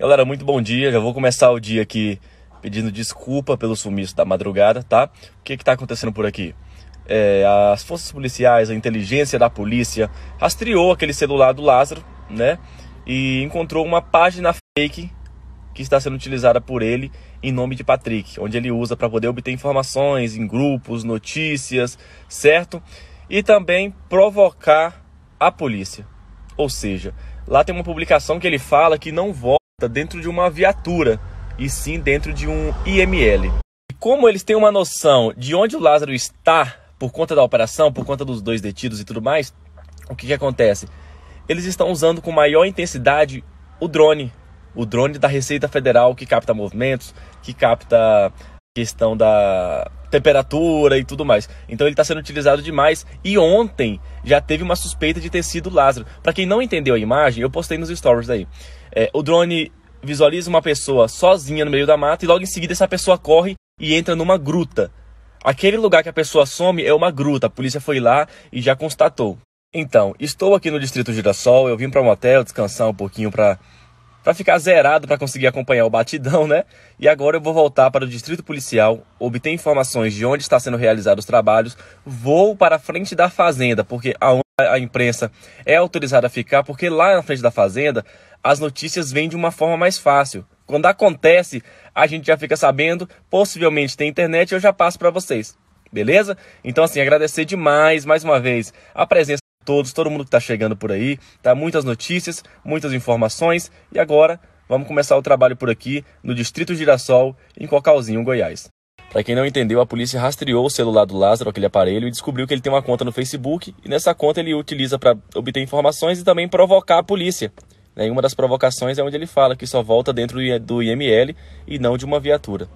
Galera, muito bom dia. Já vou começar o dia aqui pedindo desculpa pelo sumiço da madrugada, tá? O que está acontecendo por aqui? É, as forças policiais, a inteligência da polícia rastreou aquele celular do Lázaro, né? E encontrou uma página fake que está sendo utilizada por ele em nome de Patrick, onde ele usa para poder obter informações em grupos, notícias, certo? E também provocar a polícia. Ou seja, lá tem uma publicação que ele fala que não vota Tá dentro de uma viatura, e sim dentro de um IML. E como eles têm uma noção de onde o Lázaro está por conta da operação, por conta dos dois detidos e tudo mais, o que, que acontece? Eles estão usando com maior intensidade o drone, o drone da Receita Federal que capta movimentos, que capta questão da temperatura e tudo mais. Então ele está sendo utilizado demais. E ontem já teve uma suspeita de ter sido Lázaro. Para quem não entendeu a imagem, eu postei nos stories aí. É, o drone visualiza uma pessoa sozinha no meio da mata e logo em seguida essa pessoa corre e entra numa gruta. Aquele lugar que a pessoa some é uma gruta. A polícia foi lá e já constatou. Então, estou aqui no Distrito Girassol. Eu vim para um hotel descansar um pouquinho para para ficar zerado para conseguir acompanhar o batidão, né? E agora eu vou voltar para o distrito policial, obter informações de onde está sendo realizados os trabalhos, vou para a frente da fazenda, porque a, a imprensa é autorizada a ficar, porque lá na frente da fazenda as notícias vêm de uma forma mais fácil. Quando acontece, a gente já fica sabendo, possivelmente tem internet, eu já passo para vocês. Beleza? Então assim, agradecer demais mais uma vez a presença todos, todo mundo que está chegando por aí. Tá muitas notícias, muitas informações e agora vamos começar o trabalho por aqui no Distrito Girassol, em Cocalzinho, Goiás. Para quem não entendeu, a polícia rastreou o celular do Lázaro, aquele aparelho, e descobriu que ele tem uma conta no Facebook e nessa conta ele utiliza para obter informações e também provocar a polícia. Né? Em uma das provocações é onde ele fala que só volta dentro do IML e não de uma viatura.